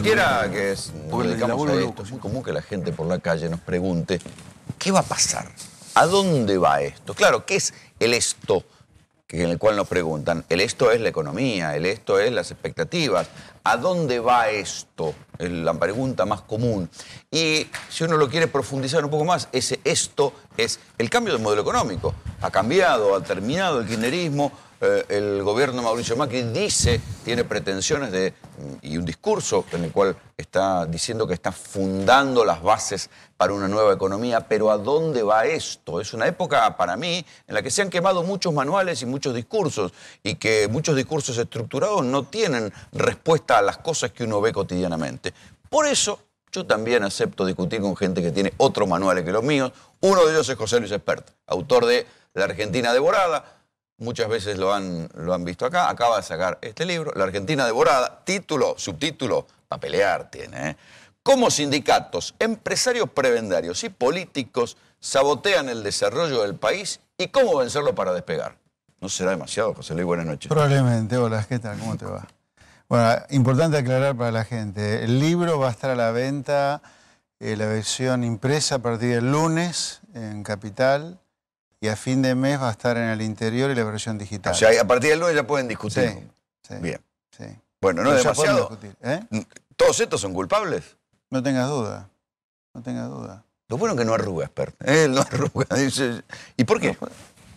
cualquiera que es, es muy común que la gente por la calle nos pregunte, ¿qué va a pasar? ¿A dónde va esto? Claro, ¿qué es el esto? en el cual nos preguntan, el esto es la economía, el esto es las expectativas, ¿a dónde va esto? Es la pregunta más común. Y si uno lo quiere profundizar un poco más, ese esto es el cambio del modelo económico. Ha cambiado, ha terminado el kirchnerismo, eh, el gobierno Mauricio Macri dice, tiene pretensiones de, y un discurso en el cual está diciendo que está fundando las bases para una nueva economía, pero ¿a dónde va esto? Es una época para mí en la que se han quemado muchos manuales y muchos discursos, y que muchos discursos estructurados no tienen respuesta a las cosas que uno ve cotidianamente. Por eso yo también acepto discutir con gente que tiene otros manuales que los míos. Uno de ellos es José Luis Espert, autor de La Argentina Devorada, Muchas veces lo han, lo han visto acá. Acaba de sacar este libro, La Argentina Devorada, título, subtítulo, para pelear tiene. ¿eh? Cómo sindicatos, empresarios prebendarios y políticos sabotean el desarrollo del país y cómo vencerlo para despegar. No será demasiado, José Luis, buenas noches. Probablemente. Hola, ¿qué tal? ¿Cómo te va? Bueno, importante aclarar para la gente. El libro va a estar a la venta, eh, la versión impresa a partir del lunes en Capital a fin de mes va a estar en el interior y la versión digital. O sea, a partir del 9 ya pueden discutir. Sí, Bien. Bueno, no, es demasiado. ¿eh? Mm, ¿Todos estos son culpables? No tengas duda, no tengas duda. Lo bueno que no arruga, perro. Él no arruga. ¿Y por qué?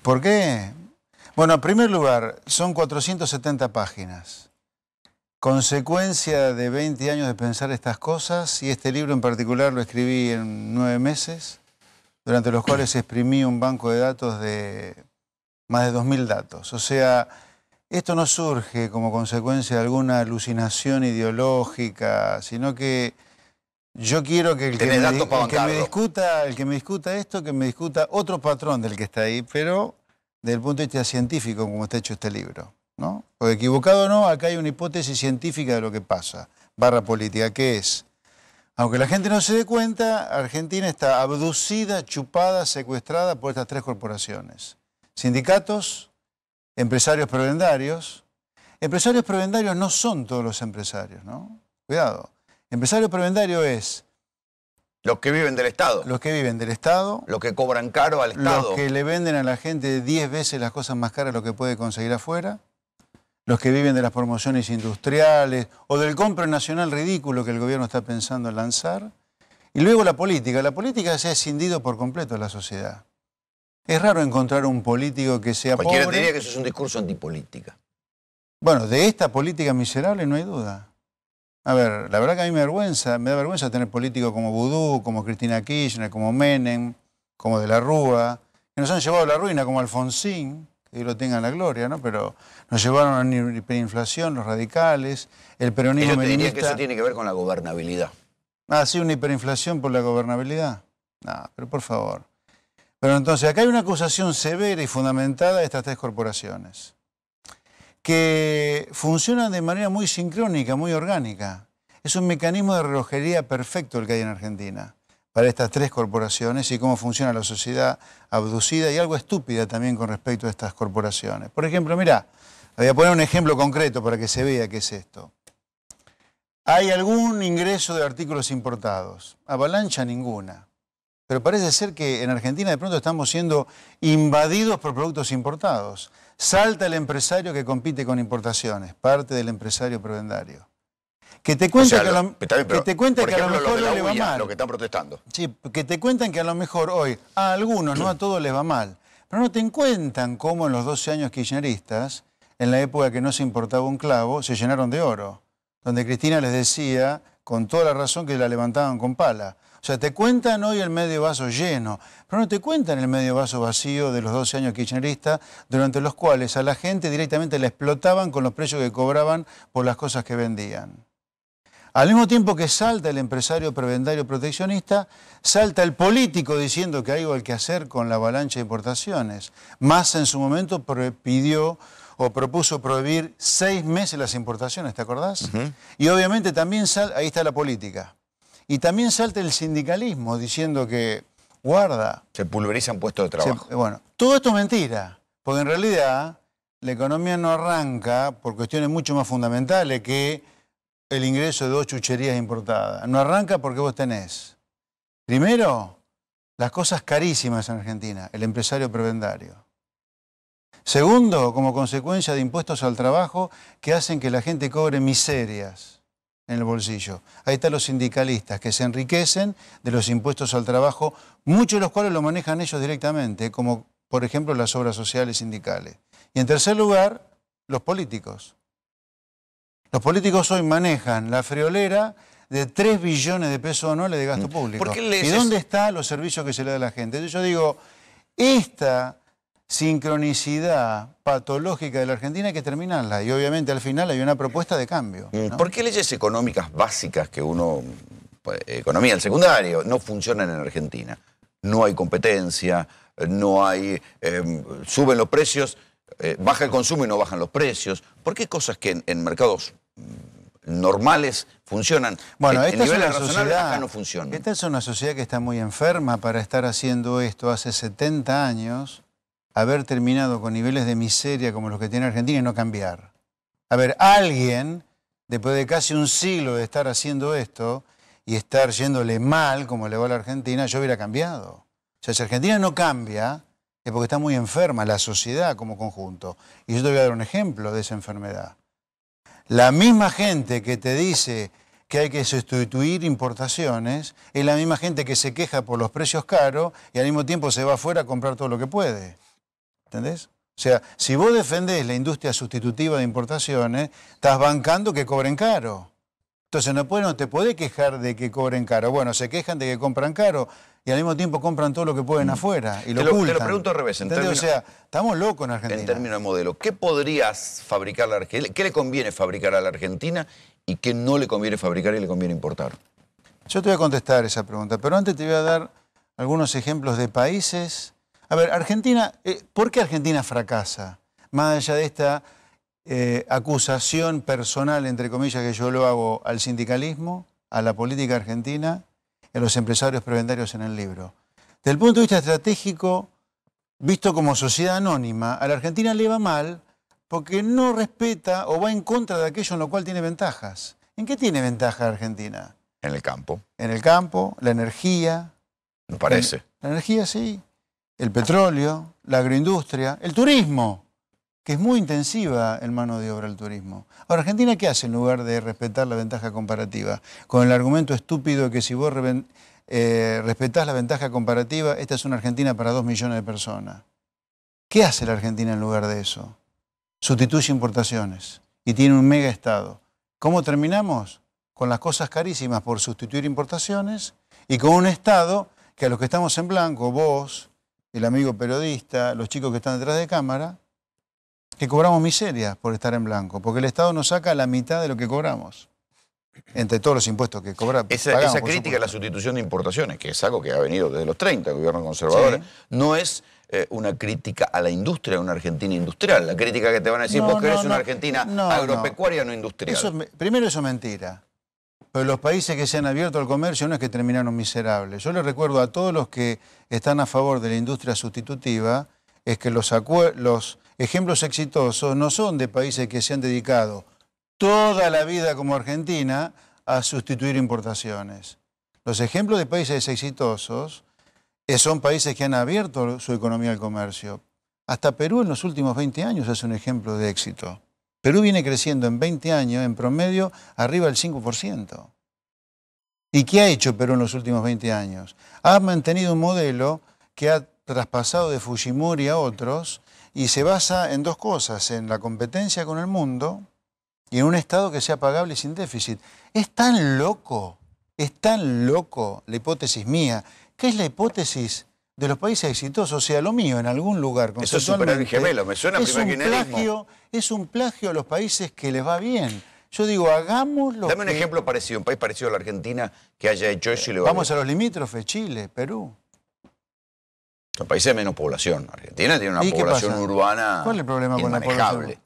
¿Por qué? Bueno, en primer lugar, son 470 páginas. Consecuencia de 20 años de pensar estas cosas, y este libro en particular lo escribí en nueve meses, durante los cuales exprimí un banco de datos de más de 2.000 datos. O sea, esto no surge como consecuencia de alguna alucinación ideológica, sino que yo quiero que el, que me, discuta, esto, que me discuta otro patrón del que está ahí, pero desde el punto de vista científico, como está hecho este libro. ¿no? O equivocado o no, acá hay una hipótesis científica de lo que pasa. Barra política, ¿qué es? Aunque la gente no se dé cuenta, Argentina está abducida, chupada, secuestrada por estas tres corporaciones. Sindicatos, empresarios prebendarios. Empresarios prebendarios no son todos los empresarios, ¿no? Cuidado. Empresario prebendario es... Los que viven del Estado. Los que viven del Estado. Los que cobran caro al Estado. Los que le venden a la gente diez veces las cosas más caras lo que puede conseguir afuera los que viven de las promociones industriales o del compro nacional ridículo que el gobierno está pensando en lanzar. Y luego la política. La política se ha escindido por completo de la sociedad. Es raro encontrar un político que sea Cualquiera diría que eso es un discurso antipolítica. Bueno, de esta política miserable no hay duda. A ver, la verdad que a mí me vergüenza, me da vergüenza tener políticos como Vudú, como Cristina Kirchner, como Menem, como De la Rúa, que nos han llevado a la ruina, como Alfonsín. Y lo tengan la gloria, ¿no? Pero nos llevaron a una hiperinflación, los radicales, el peronismo Yo te diría que eso tiene que ver con la gobernabilidad. Ah, sí, una hiperinflación por la gobernabilidad. No, pero por favor. Pero entonces, acá hay una acusación severa y fundamentada de estas tres corporaciones, que funcionan de manera muy sincrónica, muy orgánica. Es un mecanismo de relojería perfecto el que hay en Argentina para estas tres corporaciones y cómo funciona la sociedad abducida y algo estúpida también con respecto a estas corporaciones. Por ejemplo, mira, voy a poner un ejemplo concreto para que se vea qué es esto. Hay algún ingreso de artículos importados, avalancha ninguna, pero parece ser que en Argentina de pronto estamos siendo invadidos por productos importados. Salta el empresario que compite con importaciones, parte del empresario prebendario. Que te cuentan que, a lo mejor no le va mal. que protestando. Sí, que te cuentan que a lo mejor hoy a algunos, no a todos les va mal. Pero no te cuentan cómo en los 12 años kirchneristas, en la época que no se importaba un clavo, se llenaron de oro. Donde Cristina les decía, con toda la razón, que la levantaban con pala. O sea, te cuentan hoy el medio vaso lleno, pero no te cuentan el medio vaso vacío de los 12 años kirchneristas, durante los cuales a la gente directamente la explotaban con los precios que cobraban por las cosas que vendían. Al mismo tiempo que salta el empresario prebendario proteccionista, salta el político diciendo que hay algo que hacer con la avalancha de importaciones. Massa en su momento pidió o propuso prohibir seis meses las importaciones, ¿te acordás? Y obviamente también salta, ahí está la política. Y también salta el sindicalismo diciendo que, guarda... Se pulverizan puestos de trabajo. bueno, todo esto es mentira, porque en realidad la economía no arranca por cuestiones mucho más fundamentales que el ingreso de dos chucherías importadas. No arranca porque vos tenés, primero, las cosas carísimas en Argentina, el empresario prebendario. Segundo, como consecuencia de impuestos al trabajo que hacen que la gente cobre miserias en el bolsillo. Ahí están los sindicalistas que se enriquecen de los impuestos al trabajo, muchos de los cuales lo manejan ellos directamente, como por ejemplo las obras sociales sindicales. Y en tercer lugar, los políticos los políticos hoy manejan la friolera de 3 billones de pesos anuales de gasto mm. público. ¿Y dónde están los servicios que se le da a la gente? yo digo, esta sincronicidad patológica de la Argentina hay que terminarla. Y obviamente al final hay una propuesta de cambio. Mm. ¿Por qué leyes económicas básicas que uno, pues, economía del secundario, no funcionan en Argentina? No hay competencia, no hay, em, suben los precios eh, baja el consumo y no bajan los precios. ¿Por qué cosas que en, mercados normales funcionan. Bueno, eh, sociedad, no funciona. esta es una sociedad que está muy enferma para estar haciendo esto. Hace 70 años, haber terminado con niveles de miseria como los que tiene Argentina y no cambiar. A ver, alguien, después de casi un siglo de estar haciendo esto y estar yéndole mal como le va a la Argentina, yo hubiera cambiado. O sea, si Argentina no cambia, es porque está muy enferma la sociedad como conjunto. Y yo te voy a dar un ejemplo de esa enfermedad. La misma gente que te dice que hay que sustituir importaciones es la misma gente que se queja por los precios caros y al mismo tiempo se va afuera a comprar todo lo que puede. ¿Entendés? O sea, si vos defendés la industria sustitutiva de importaciones, estás bancando que cobren caro. Entonces no, te podés quejar de que cobren caro. Bueno, se quejan de que compran caro, y al mismo tiempo compran todo lo que pueden mm. afuera y lo, ocultan. Te lo pregunto al revés. En o sea, estamos locos en Argentina. En términos de modelo, ¿qué podrías fabricar la Argentina? ¿Qué le conviene fabricar a la Argentina y qué no le conviene fabricar y le conviene importar? Yo te voy a contestar esa pregunta, pero antes te voy a dar algunos ejemplos de países. A ver, Argentina, eh, ¿por qué Argentina fracasa? Más allá de esta eh, acusación personal, entre comillas, que yo lo hago al sindicalismo, a la política argentina, en los empresarios preventarios en el libro. Desde el punto de vista estratégico, visto como sociedad anónima, a la Argentina le va mal porque no respeta o va en contra de aquello en lo cual tiene ventajas. ¿En qué tiene ventaja Argentina? En el campo. En el campo, la energía. No parece. la energía, sí. El petróleo, la agroindustria, el turismo que es muy intensiva en mano de obra el turismo. Ahora, Argentina, ¿qué hace en lugar de respetar la ventaja comparativa? Con el argumento estúpido de que si vos eh, respetás la ventaja comparativa, esta es una Argentina para dos millones de personas. ¿Qué hace la Argentina en lugar de eso? Sustituye importaciones y tiene un mega estado. ¿Cómo terminamos? Con las cosas carísimas por sustituir importaciones y con un estado que a los que estamos en blanco, vos, el amigo periodista, los chicos que están detrás de cámara, que cobramos miseria por estar en blanco, porque el Estado nos saca la mitad de lo que cobramos, entre todos los impuestos que cobra. Esa, crítica a la sustitución de importaciones, que es algo que ha venido desde los 30, gobiernos conservadores, no es eh, una crítica a la industria, una Argentina industrial. La crítica que te van a decir, vos querés una Argentina agropecuaria, no, industrial. primero eso es mentira. Pero los países que se han abierto al comercio no es que terminaron miserables. Yo les recuerdo a todos los que están a favor de la industria sustitutiva, es que los, los ejemplos exitosos no son de países que se han dedicado toda la vida como Argentina a sustituir importaciones. Los ejemplos de países exitosos eh, son países que han abierto su economía al comercio. Hasta Perú en los últimos 20 años es un ejemplo de éxito. Perú viene creciendo en 20 años, en promedio, arriba del 5%. ¿Y qué ha hecho Perú en los últimos 20 años? Ha mantenido un modelo que ha traspasado de Fujimori a otros, y se basa en dos cosas, en la competencia con el mundo y en un Estado que sea pagable y sin déficit. Es tan loco, es tan loco la hipótesis mía, que es la hipótesis de los países exitosos, o sea, lo mío, en algún lugar. Eso es gemelo, me suena es un plagio, Es un plagio a los países que les va bien. Yo digo, hagámoslo. Dame un ejemplo parecido, un país parecido a la Argentina que haya hecho eso y le va Vamos a los limítrofes, Chile, Perú. Son países de menos población. Argentina tiene una población urbana ¿Cuál es el problema con la población?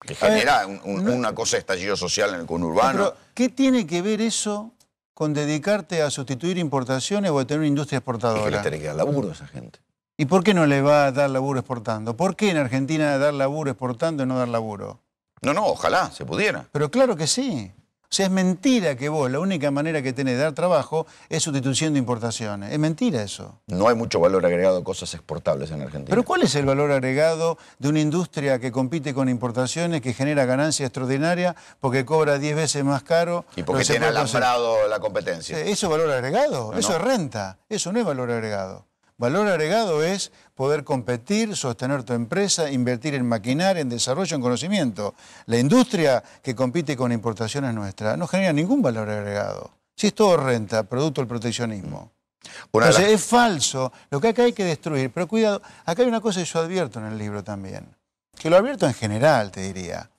Que genera eh, una cosa de estallido social en el conurbano. ¿Qué tiene que ver eso con dedicarte a sustituir importaciones o a tener una industria exportadora? Es que tiene que dar laburo a esa gente. ¿Y por qué no le va a dar laburo exportando? ¿Por qué en Argentina dar laburo exportando y no dar laburo? No, no, ojalá se pudiera. Pero claro que sí. O sea, es mentira que vos, la única manera que tenés de dar trabajo es sustituyendo importaciones. Es mentira eso. No hay mucho valor agregado de cosas exportables en Argentina. Pero ¿cuál es el valor agregado de una industria que compite con importaciones, que genera ganancias extraordinarias, porque cobra 10 veces más caro? Y porque tiene alambrado la competencia. ¿Eso es valor agregado? eso es renta. Eso no es valor agregado. Valor agregado es poder competir, sostener tu empresa, invertir en maquinar, en desarrollo, en conocimiento. La industria que compite con importaciones nuestras no genera ningún valor agregado. Si es todo renta, producto del proteccionismo. Entonces es falso. Lo que acá hay que destruir. Pero cuidado, acá hay una cosa que yo advierto en el libro también. Que lo advierto en general, te diría.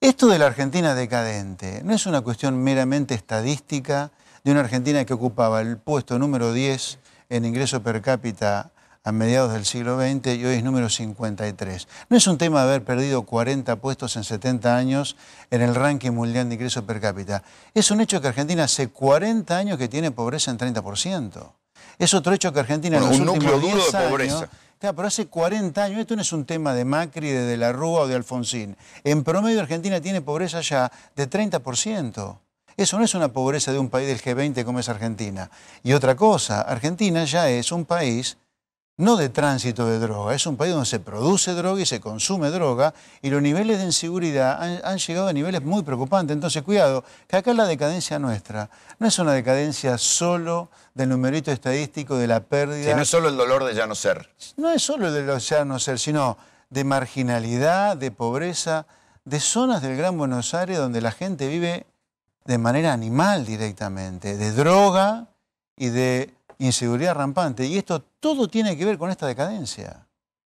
Esto de la Argentina decadente no es una cuestión meramente estadística de una Argentina que ocupaba el puesto número 10 en ingreso per cápita a mediados del siglo XX y hoy es número 53. No es un tema de haber perdido 40 puestos en 70 años en el ranking mundial de ingreso per cápita. Es un hecho que Argentina hace 40 años que tiene pobreza en 30%. Es otro hecho que Argentina en los un últimos núcleo duro de pobreza. pero hace 40 años, esto no es un tema de Macri, de De la Rúa o de Alfonsín. En promedio Argentina tiene pobreza ya de 30%. Eso no es una pobreza de un país del G20 como es Argentina. Y otra cosa, Argentina ya es un país no de tránsito de droga, es un país donde se produce droga y se consume droga y los niveles de inseguridad han, llegado a niveles muy preocupantes. Entonces, cuidado, que acá la decadencia nuestra no es una decadencia solo del numerito estadístico de la pérdida. Que no es solo el dolor de ya no ser. No es solo el dolor de ya no ser, sino de marginalidad, de pobreza, de zonas del Gran Buenos Aires donde la gente vive de manera animal directamente, de droga y de inseguridad rampante. Y esto todo tiene que ver con esta decadencia.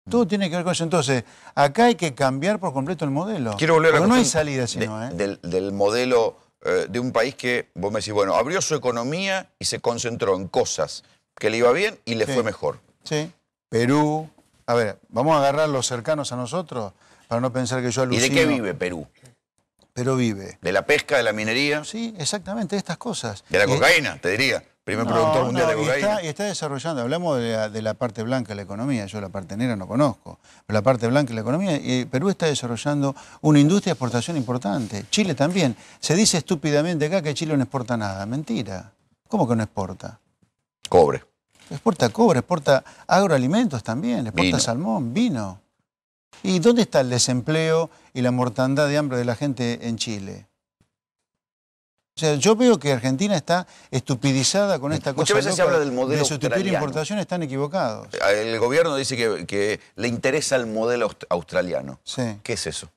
Mm. Todo tiene que ver con eso. Entonces, acá hay que cambiar por completo el modelo. Quiero volver a no hay salida sino, ¿eh? del, modelo eh, de un país que, vos me decís, bueno, abrió su economía y se concentró en cosas que le iba bien y le fue mejor. Sí. Perú. A ver, vamos a agarrar los cercanos a nosotros para no pensar que yo alucino. ¿Y de qué vive Perú? Pero vive. ¿De la pesca, de la minería? Sí, exactamente, estas cosas. ¿De la eh, cocaína, te diría? Primer productor mundial de cocaína. Y está, desarrollando, hablamos de la, parte blanca de la economía, yo la parte negra no conozco, pero la parte blanca de la economía, y Perú está desarrollando una industria de exportación importante, Chile también. Se dice estúpidamente acá que Chile no exporta nada, mentira. ¿Cómo que no exporta? Cobre. Exporta cobre, exporta agroalimentos también, exporta salmón, vino. ¿Y dónde está el desempleo y la mortandad de hambre de la gente en Chile. O sea, yo veo que Argentina está estupidizada con esta cosa. Muchas veces se habla del modelo de sustituir importaciones están equivocados. El gobierno dice que, le interesa el modelo australiano. ¿Qué es eso?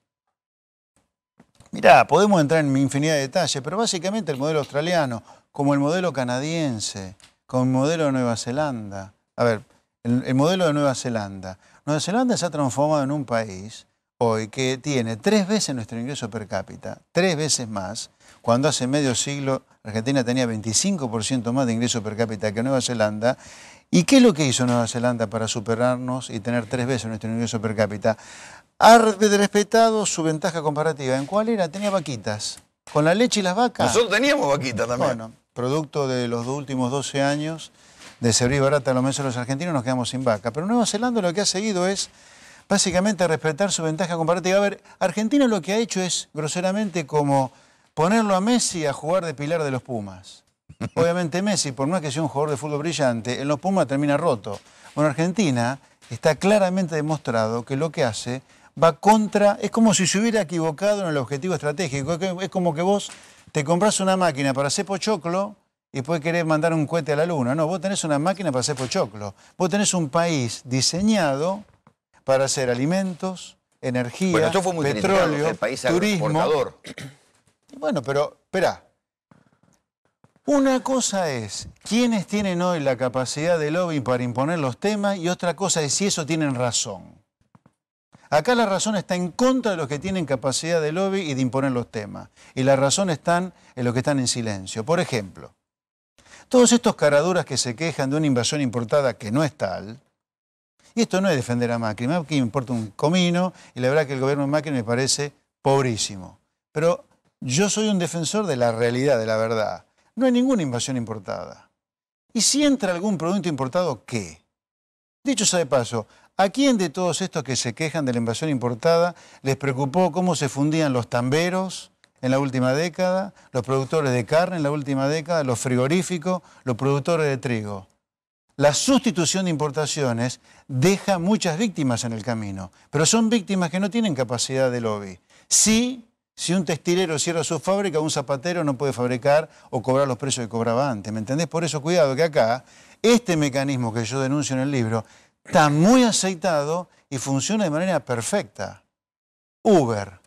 Mirá, podemos entrar en infinidad de detalles, pero básicamente el modelo australiano, como el modelo canadiense, como el modelo de Nueva Zelanda. A ver, el modelo de Nueva Zelanda. Nueva Zelanda se ha transformado en un país hoy que tiene tres veces nuestro ingreso per cápita, tres veces más, cuando hace medio siglo Argentina tenía 25% más de ingreso per cápita que Nueva Zelanda, ¿y qué es lo que hizo Nueva Zelanda para superarnos y tener tres veces nuestro ingreso per cápita? Ha respetado su ventaja comparativa. ¿En cuál era? Tenía vaquitas. Con la leche y las vacas. Nosotros teníamos vaquitas también. Bueno, producto de los últimos 12 años de servir barata a los meses de los argentinos, nos quedamos sin vaca. Pero Nueva Zelanda lo que ha seguido es básicamente respetar su ventaja comparativa. A ver, Argentina lo que ha hecho es groseramente como ponerlo a Messi a jugar de pilar de los Pumas. Obviamente Messi, por más que sea un jugador de fútbol brillante, en los Pumas termina roto. Bueno, Argentina está claramente demostrado que lo que hace va contra, es como si se hubiera equivocado en el objetivo estratégico, es como que vos te compras una máquina para hacer pochoclo y después querer mandar un cohete a la luna. No, vos tenés una máquina para hacer pochoclo. Vos tenés un país diseñado para hacer alimentos, energía, petróleo, turismo. Bueno, pero espera. Una cosa es quiénes tienen hoy la capacidad de lobby para imponer los temas y otra cosa es si eso tienen razón. Acá la razón está en contra de los que tienen capacidad de lobby y de imponer los temas. Y la razón está en los que están en silencio. Por ejemplo, todos estos caraduras que se quejan de una invasión importada que no es tal, y esto no es defender a Macri. Macri me importa un comino y la verdad que el gobierno de Macri me parece pobrísimo. Pero yo soy un defensor de la realidad, de la verdad. No hay ninguna invasión importada. ¿Y si entra algún producto importado, qué? Dicho sea de paso, ¿a quién de todos estos que se quejan de la invasión importada les preocupó cómo se fundían los tamberos en la última década, los productores de carne en la última década, los frigoríficos, los productores de trigo? La sustitución de importaciones deja muchas víctimas en el camino, pero son víctimas que no tienen capacidad de lobby. Sí, si un textilero cierra su fábrica, un zapatero no puede fabricar o cobrar los precios que cobraba antes, ¿me entendés? Por eso cuidado que acá este mecanismo que yo denuncio en el libro está muy aceitado y funciona de manera perfecta. Uber.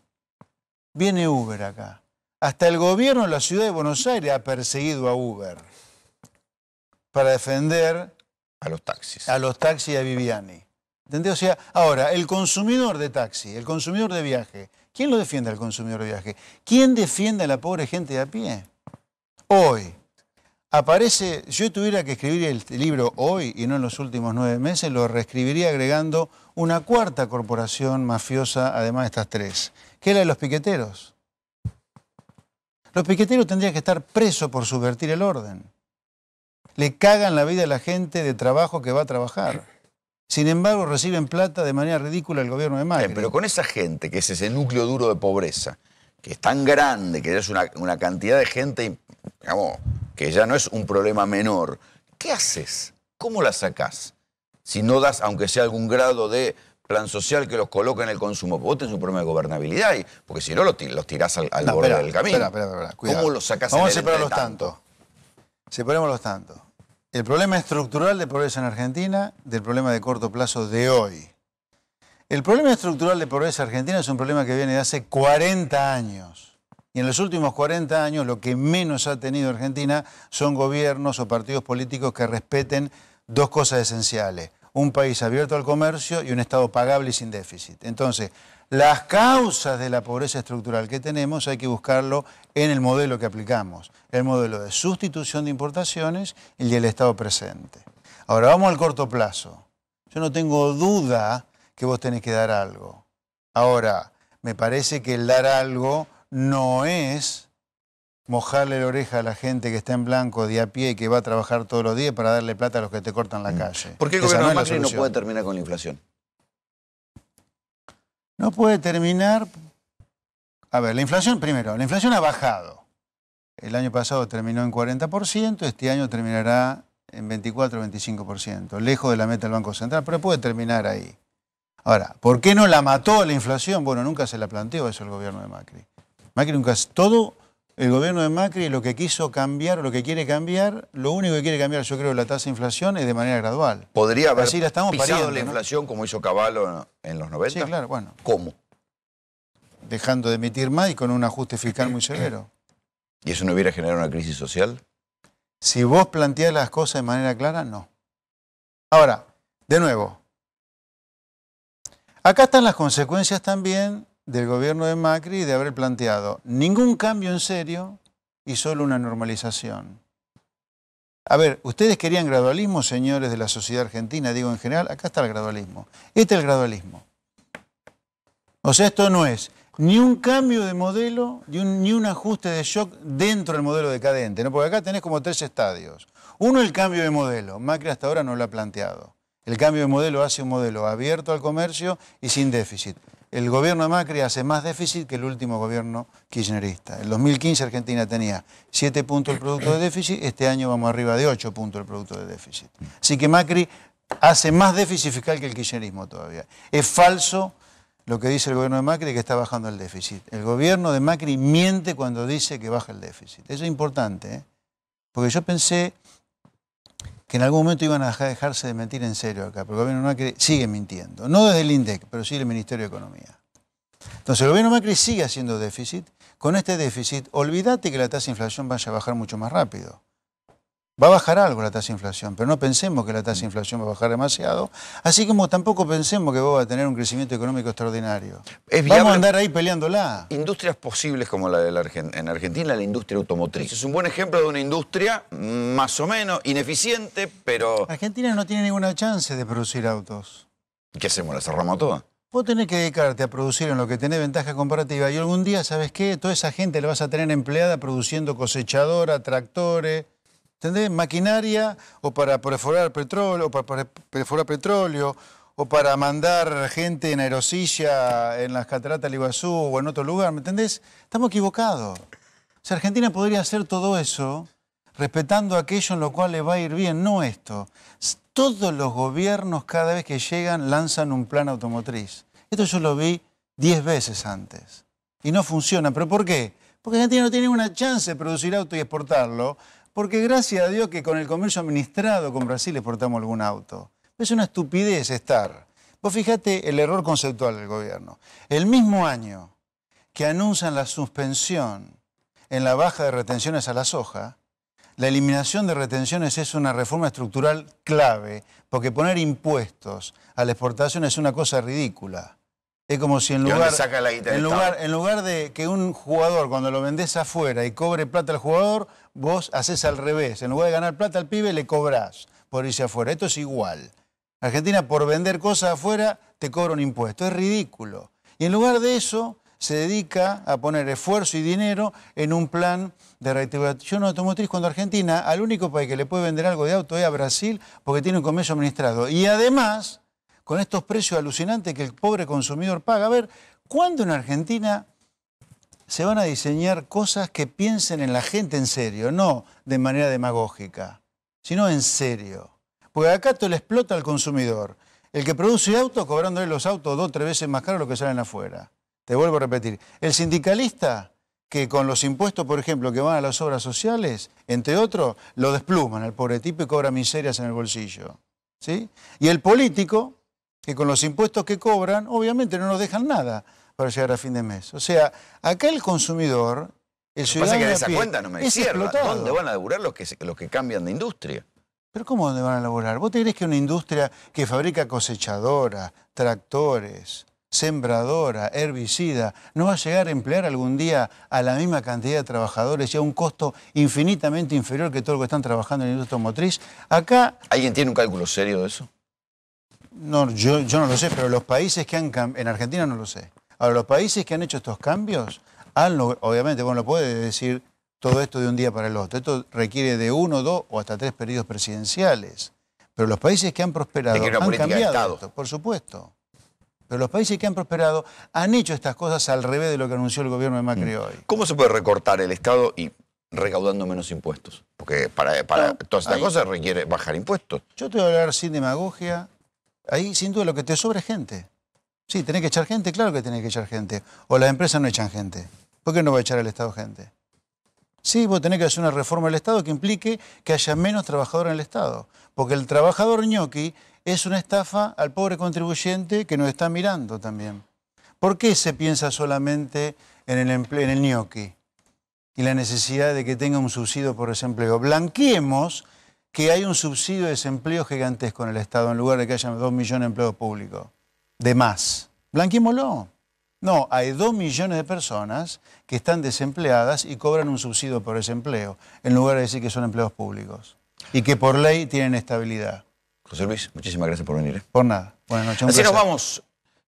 Viene Uber acá. Hasta el gobierno de la ciudad de Buenos Aires ha perseguido a Uber para defender a los taxis. A los taxis a Viviani. ¿Entendés? O sea, ahora, el consumidor de taxi, el consumidor de viaje, ¿quién lo defiende al consumidor de viaje? ¿Quién defiende a la pobre gente de a pie? Hoy, aparece, yo tuviera que escribir el libro hoy y no en los últimos nueve meses, lo reescribiría agregando una cuarta corporación mafiosa, además de estas tres, que es la de los piqueteros. Los piqueteros tendrían que estar presos por subvertir el orden. Le cagan la vida a la gente de trabajo que va a trabajar. Sin embargo, reciben plata de manera ridícula el gobierno de Macri. Eh, pero con esa gente, que es ese núcleo duro de pobreza, que es tan grande, que es una, cantidad de gente, que ya no es un problema menor, ¿qué haces? ¿Cómo la sacás? Si no das, aunque sea algún grado de plan social que los coloque en el consumo. Vos tenés un problema de gobernabilidad, porque si no los tirás al, al borde del camino. ¿Cómo los sacás Vamos a separarlos tanto. Separemos los tantos. El problema estructural de pobreza en Argentina del problema de corto plazo de hoy. El problema estructural de pobreza en argentina es un problema que viene de hace 40 años. Y en los últimos 40 años lo que menos ha tenido Argentina son gobiernos o partidos políticos que respeten dos cosas esenciales un país abierto al comercio y un Estado pagable y sin déficit. Entonces, las causas de la pobreza estructural que tenemos hay que buscarlo en el modelo que aplicamos, el modelo de sustitución de importaciones y el Estado presente. Ahora, vamos al corto plazo. Yo no tengo duda que vos tenés que dar algo. Ahora, me parece que el dar algo no es mojarle la oreja a la gente que está en blanco de a pie y que va a trabajar todos los días para darle plata a los que te cortan la mm. calle. ¿Por qué el gobierno de Macri no puede terminar con la inflación? No puede terminar... A ver, la inflación, primero, la inflación ha bajado. El año pasado terminó en 40%, este año terminará en 24 25%, lejos de la meta del Banco Central, pero puede terminar ahí. Ahora, ¿por qué no la mató la inflación? Bueno, nunca se la planteó eso el gobierno de Macri. Macri nunca... Todo el gobierno de Macri lo que quiso cambiar, lo que quiere cambiar, lo único que quiere cambiar, yo creo, la tasa de inflación es de manera gradual. Podría haber Así la estamos pisado la inflación como hizo Caballo en los 90. Sí, claro, bueno. ¿Cómo? Dejando de emitir más y con un ajuste fiscal muy severo. ¿Y eso no hubiera generado una crisis social? Si vos planteás las cosas de manera clara, no. Ahora, de nuevo, acá están las consecuencias también del gobierno de Macri de haber planteado ningún cambio en serio y solo una normalización. A ver, ustedes querían gradualismo, señores de la sociedad argentina, digo en general, acá está el gradualismo. Este es el gradualismo. O sea, esto no es ni un cambio de modelo, ni un, ajuste de shock dentro del modelo decadente, ¿no? porque acá tenés como tres estadios. Uno, el cambio de modelo. Macri hasta ahora no lo ha planteado. El cambio de modelo hace un modelo abierto al comercio y sin déficit el gobierno de Macri hace más déficit que el último gobierno kirchnerista. En 2015 Argentina tenía 7 puntos el producto de déficit, este año vamos arriba de 8 puntos el producto de déficit. Así que Macri hace más déficit fiscal que el kirchnerismo todavía. Es falso lo que dice el gobierno de Macri que está bajando el déficit. El gobierno de Macri miente cuando dice que baja el déficit. Eso es importante, ¿eh? porque yo pensé que en algún momento iban a dejarse de mentir en serio acá, pero el gobierno Macri sigue mintiendo, no desde el INDEC, pero sí el Ministerio de Economía. Entonces el gobierno Macri sigue haciendo déficit, con este déficit olvídate que la tasa de inflación vaya a bajar mucho más rápido. Va a bajar algo la tasa de inflación, pero no pensemos que la tasa de mm. inflación va a bajar demasiado, así como tampoco pensemos que va a tener un crecimiento económico extraordinario. Vamos a andar ahí peleándola. Industrias posibles como la de la en Argentina, la industria automotriz. Es un buen ejemplo de una industria más o menos ineficiente, pero... Argentina no tiene ninguna chance de producir autos. ¿Qué hacemos? ¿La cerramos toda? Vos tenés que dedicarte a producir en lo que tenés ventaja comparativa y algún día, ¿sabes qué? Toda esa gente la vas a tener empleada produciendo cosechadora, tractores... ¿Entendés? Maquinaria o para perforar petróleo, o para perforar petróleo, o para mandar gente en aerosilla en las cataratas del Iguazú o en otro lugar, ¿me entendés? Estamos equivocados. O sea, Argentina podría hacer todo eso respetando aquello en lo cual le va a ir bien, no esto. Todos los gobiernos cada vez que llegan lanzan un plan automotriz. Esto yo lo vi 10 veces antes y no funciona. ¿Pero por qué? Porque Argentina no tiene una chance de producir auto y exportarlo porque gracias a Dios que con el comercio administrado con Brasil exportamos algún auto. Es una estupidez estar. Vos fíjate el error conceptual del gobierno. El mismo año que anuncian la suspensión en la baja de retenciones a la soja, la eliminación de retenciones es una reforma estructural clave, porque poner impuestos a la exportación es una cosa ridícula. Es como si en lugar, en, lugar, en lugar de que un jugador cuando lo vendés afuera y cobre plata al jugador, vos haces al revés. En lugar de ganar plata al pibe, le cobrás por irse afuera. Esto es igual. Argentina por vender cosas afuera te cobra un impuesto. Es ridículo. Y en lugar de eso se dedica a poner esfuerzo y dinero en un plan de reactivación automotriz cuando Argentina al único país que le puede vender algo de auto es a Brasil porque tiene un comercio administrado. Y además con estos precios alucinantes que el pobre consumidor paga. A ver, ¿cuándo en Argentina se van a diseñar cosas que piensen en la gente en serio, no de manera demagógica, sino en serio? Porque acá te le explota al consumidor. El que produce autos cobrándole los autos dos o tres veces más caros lo que salen afuera. Te vuelvo a repetir. El sindicalista que con los impuestos, por ejemplo, que van a las obras sociales, entre otros, lo despluman el pobre tipo y cobra miserias en el bolsillo. ¿sí? Y el político que con los impuestos que cobran, obviamente no nos dejan nada para llegar a fin de mes. O sea, acá el consumidor, el ciudadano. pasa que esa cuenta no me ¿Dónde van a laburar los que, los que cambian de industria? ¿Pero cómo dónde van a laburar? ¿Vos te crees que una industria que fabrica cosechadoras, tractores, sembradora, herbicida, no va a llegar a emplear algún día a la misma cantidad de trabajadores y a un costo infinitamente inferior que todo lo que están trabajando en la industria automotriz? Acá... ¿Alguien tiene un cálculo serio de eso? No, yo, yo no lo sé, pero los países que han en Argentina no lo sé. Ahora, los países que han hecho estos cambios, han, obviamente, bueno, lo puede decir todo esto de un día para el otro. Esto requiere de uno, dos o hasta tres periodos presidenciales. Pero los países que han prosperado han cambiado por supuesto. Pero los países que han prosperado han hecho estas cosas al revés de lo que anunció el gobierno de Macri mm. hoy. ¿Cómo se puede recortar el Estado y recaudando menos impuestos? Porque para, todas estas cosas requiere bajar impuestos. Yo te voy a hablar sin demagogia Ahí, sin duda, lo que te sobra es gente. Sí, tenés que echar gente, claro que tenés que echar gente. O las empresas no echan gente. ¿Por qué no va a echar el Estado gente? Sí, vos tenés que hacer una reforma del Estado que implique que haya menos trabajadores en el Estado. Porque el trabajador ñoqui es una estafa al pobre contribuyente que nos está mirando también. ¿Por qué se piensa solamente en el, en el ñoqui? Y la necesidad de que tenga un subsidio por desempleo. Blanqueemos que hay un subsidio de desempleo gigantesco en el Estado en lugar de que haya dos millones de empleos públicos. De más. Blanquémoslo. No, hay dos millones de personas que están desempleadas y cobran un subsidio por desempleo, en lugar de decir que son empleos públicos y que por ley tienen estabilidad. José Luis, muchísimas gracias por venir. ¿eh? Por nada. Buenas noches. Así nos vamos.